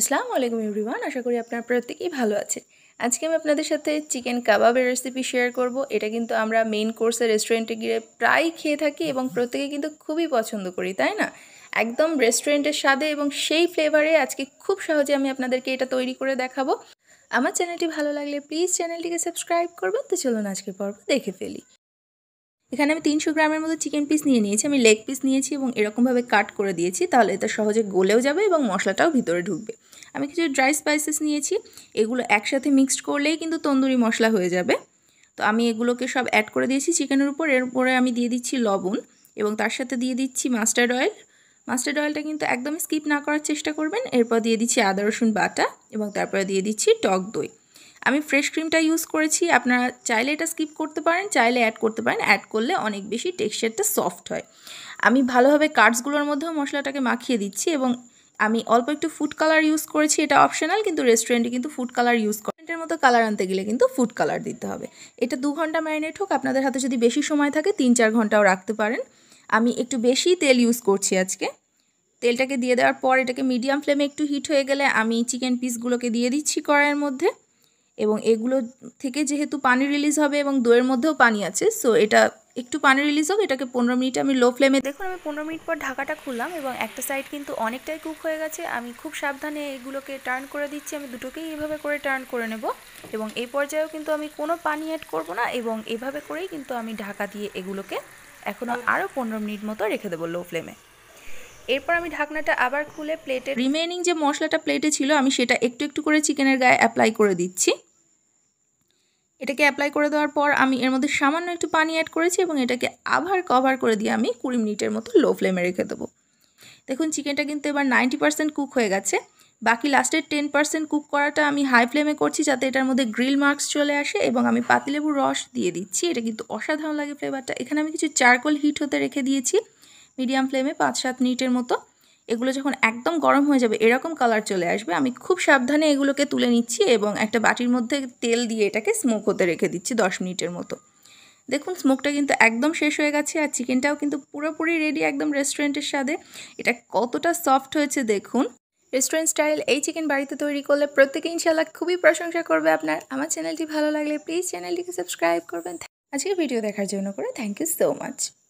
আসসালামু আলাইকুম এভরিওয়ান আশা করি আপনারা প্রত্যেকেই ভালো আছেন আজকে আমি আপনাদের সাথে চিকেন কাবাবের রেসিপি শেয়ার করব এটা কিন্তু আমরা মেইন কোর্সে রেস্টুরেন্টে গিয়ে প্রায় খেয়ে থাকি এবং প্রত্যেকে কিন্তু খুবই পছন্দ করি তাই না একদম রেস্টুরেন্টের স্বাদে এবং সেই ফ্লেভারে আজকে খুব সহজে আমি আপনাদেরকে এটা তৈরি করে দেখাবো আমার চ্যানেলটি ভালো লাগলে প্লিজ চ্যানেলটিকে সাবস্ক্রাইব করবেন তো চলুন আজকে পর্ব দেখে ফেলি এখানে আমি তিনশো গ্রামের মতো চিকেন পিস নিয়ে নিয়েছি আমি লেগ পিস নিয়েছি এবং এরকমভাবে কাট করে দিয়েছি তাহলে এটা সহজে গলেও যাবে এবং মশলাটাও ভিতরে ঢুকবে আমি কিছু ড্রাই স্পাইসেস নিয়েছি এগুলো একসাথে মিক্সড করলেই কিন্তু তন্দুরি মশলা হয়ে যাবে তো আমি এগুলোকে সব অ্যাড করে দিয়েছি চিকেনের উপর এরপরে আমি দিয়ে দিচ্ছি লবণ এবং তার সাথে দিয়ে দিচ্ছি মাস্টার্ড অয়েল মাস্টার্ড অয়েলটা কিন্তু একদমই স্কিপ না করার চেষ্টা করবেন এরপর দিয়ে দিচ্ছি আদা রসুন বাটা এবং তারপরে দিয়ে দিচ্ছি টক দই আমি ফ্রেশ ক্রিমটা ইউজ করেছি আপনারা চাইলে এটা স্কিপ করতে পারেন চাইলে অ্যাড করতে পারেন অ্যাড করলে অনেক বেশি টেক্সচারটা সফট হয় আমি ভালোভাবে কার্ডসগুলোর মধ্যেও মশলাটাকে মাখিয়ে দিচ্ছি এবং আমি অল্প একটু ফুড কালার ইউজ করেছি এটা অপশনাল কিন্তু রেস্টুরেন্টে কিন্তু ফুড কালার ইউজ করে রেস্টুরেন্টের মতো কালার আনতে গেলে কিন্তু ফুড কালার দিতে হবে এটা দু ঘন্টা ম্যারিনেট হোক আপনাদের হাতে যদি বেশি সময় থাকে তিন চার ঘন্টাও রাখতে পারেন আমি একটু বেশি তেল ইউজ করছি আজকে তেলটাকে দিয়ে দেওয়ার পর এটাকে মিডিয়াম ফ্লেমে একটু হিট হয়ে গেলে আমি চিকেন পিসগুলোকে দিয়ে দিচ্ছি কড়াইয়ের মধ্যে এবং এগুলো থেকে যেহেতু পানি রিলিজ হবে এবং দইয়ের মধ্যেও পানি আছে সো এটা একটু পানি রিলিজ হোক এটাকে পনেরো মিনিট আমি লো ফ্লেমে দেখুন আমি পনেরো মিনিট পর ঢাকাটা খুললাম এবং একটা সাইড কিন্তু অনেকটাই কুক হয়ে গেছে আমি খুব সাবধানে এগুলোকে টার্ন করে দিচ্ছি আমি দুটোকেই এভাবে করে টার্ন করে নেব এবং এই পর্যায়েও কিন্তু আমি কোনো পানি অ্যাড করব না এবং এভাবে করেই কিন্তু আমি ঢাকা দিয়ে এগুলোকে এখনও আরও পনেরো মিনিট মতো রেখে দেবো লো ফ্লেমে এরপর আমি ঢাকনাটা আবার খুলে প্লেটে রিমেনিং যে মশলাটা প্লেটে ছিল আমি সেটা একটু একটু করে চিকেনের গায়ে অ্যাপ্লাই করে দিচ্ছি এটাকে অ্যাপ্লাই করে দেওয়ার পর আমি এর মধ্যে সামান্য একটু পানি অ্যাড করেছি এবং এটাকে আবার কভার করে দিয়ে আমি কুড়ি মিনিটের মতো লো ফ্লেমে রেখে দেবো দেখুন চিকেনটা কিন্তু এবার নাইনটি পার্সেন্ট কুক হয়ে গেছে বাকি লাস্টের টেন পার্সেন্ট কুক করাটা আমি হাই ফ্লেমে করছি যাতে এটার মধ্যে গ্রিল মার্কস চলে আসে এবং আমি পাতিলেবুর রস দিয়ে দিচ্ছি এটা কিন্তু অসাধারণ লাগে ফ্লেভারটা এখানে আমি কিছু চারকোল হিট হতে রেখে দিয়েছি মিডিয়াম ফ্লেমে পাঁচ সাত মিনিটের মতো এগুলো যখন একদম গরম হয়ে যাবে এরকম কালার চলে আসবে আমি খুব সাবধানে এগুলোকে তুলে নিচ্ছি এবং একটা বাটির মধ্যে তেল দিয়ে এটাকে স্মোক হতে রেখে দিচ্ছি দশ মিনিটের মতো দেখুন স্মোকটা কিন্তু একদম শেষ হয়ে গেছে আর চিকেনটাও কিন্তু পুরোপুরি রেডি একদম রেস্টুরেন্টের স্বাদে এটা কতটা সফট হয়েছে দেখুন রেস্টুরেন্ট স্টাইল এই চিকেন বাড়িতে তৈরি করলে প্রত্যেকে ইনশাল্লাহ খুবই প্রশংসা করবে আপনার আমার চ্যানেলটি ভালো লাগলে প্লিজ চ্যানেলটিকে সাবস্ক্রাইব করবেন আজকে ভিডিও দেখার জন্য করে থ্যাংক ইউ সো মাচ